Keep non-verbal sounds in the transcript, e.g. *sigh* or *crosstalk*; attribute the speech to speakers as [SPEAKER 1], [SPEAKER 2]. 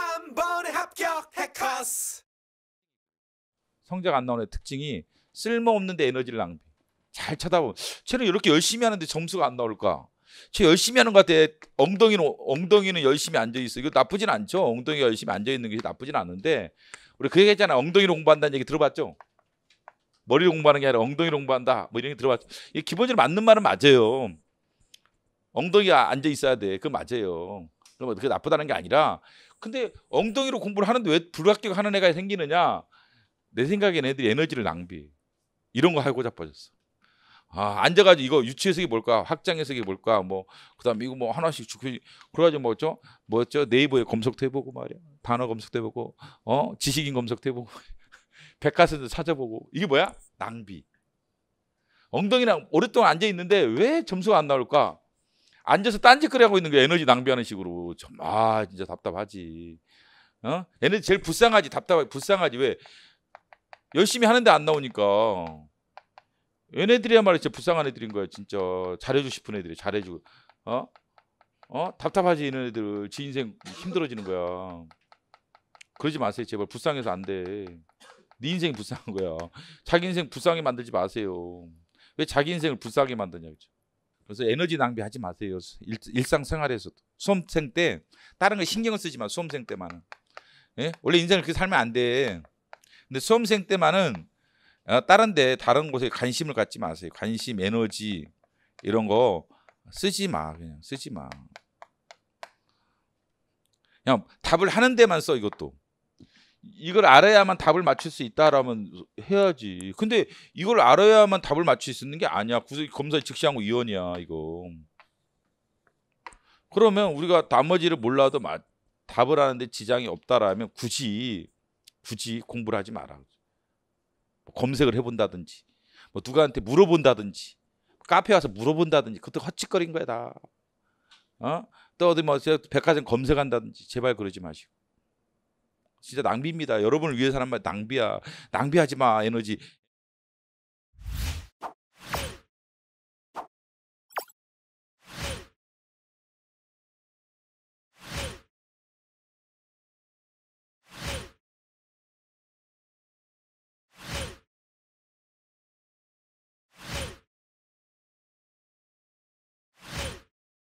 [SPEAKER 1] 한 번에 합격 해커스. 성적 안 나오는 특징이 쓸모없는데 에너지를 낭비. 잘 쳐다보면 쟤는 이렇게 열심히 하는데 점수가 안 나올까? 쟤 열심히 하는 것 같아. 엉덩이는 엉덩이는 열심히 앉아 있어. 이거 나쁘진 않죠. 엉덩이가 열심히 앉아 있는 게 나쁘진 않은데 우리 그 얘기했잖아. 엉덩이로 공부한다는 얘기 들어봤죠? 머리로 공부하는 게 아니라 엉덩이로 공부한다. 뭐 이런 게 들어봤죠. 이 기본적으로 맞는 말은 맞아요. 엉덩이가 앉아 있어야 돼. 그 맞아요. 그러면 그게 나쁘다는 게 아니라 근데 엉덩이로 공부를 하는데 왜 불합격 하는 애가 생기느냐? 내 생각엔 애들이 에너지를 낭비. 이런 거 하고 자빠졌어. 아, 앉아가지고 이거 유치 해석이 뭘까? 확장 해석이 뭘까? 뭐 그다음 에 이거 뭐 하나씩 주고 그래가지고 뭐죠? 뭐죠? 네이버에 검색도 해보고 말이야. 단어 검색도 해보고 어 지식인 검색도 해보고 *laughs* 백과사도 찾아보고 이게 뭐야? 낭비. 엉덩이랑 오랫동안 앉아 있는데 왜 점수가 안 나올까? 앉아서 딴짓거리하고 있는 거야. 에너지 낭비하는 식으로. 참, 아, 진짜 답답하지. 어? 에너지 제일 불쌍하지. 답답하 불쌍하지. 왜? 열심히 하는데 안 나오니까. 얘네들이야말로 진짜 불쌍한 애들인 거야. 진짜. 잘해주고 싶은 애들이. 잘해주고. 어? 어? 답답하지. 이런 애들. 지 인생 힘들어지는 거야. 그러지 마세요. 제발. 불쌍해서 안 돼. 네 인생이 불쌍한 거야. 자기 인생 불쌍하게 만들지 마세요. 왜 자기 인생을 불쌍하게 만드냐. 그죠? 그래서 에너지 낭비하지 마세요. 일, 상생활에서도 수험생 때 다른 거 신경을 쓰지 만 수험생 때만은 예? 원래 인생을 그렇게 살면 안 돼. 근데 수험생 때만은 어, 다른데 다른 곳에 관심을 갖지 마세요. 관심, 에너지 이런 거 쓰지 마. 그냥 쓰지 마. 그냥 답을 하는 데만 써 이것도. 이걸 알아야만 답을 맞출 수 있다라면 해야지. 근데 이걸 알아야만 답을 맞출 수 있는 게 아니야. 검사 즉시하고 위원이야 이거. 그러면 우리가 나머지를 몰라도 마, 답을 하는데 지장이 없다라면 굳이 굳이 공부를 하지 마라. 뭐 검색을 해본다든지, 뭐 누가한테 물어본다든지, 카페 와서 물어본다든지, 그것도 헛짓거린 거야 다. 어? 또 어디 뭐 백화점 검색한다든지 제발 그러지 마시고. 진짜 낭비입니다. 여러분을 위해서는 말 낭비야. 낭비하지 마 에너지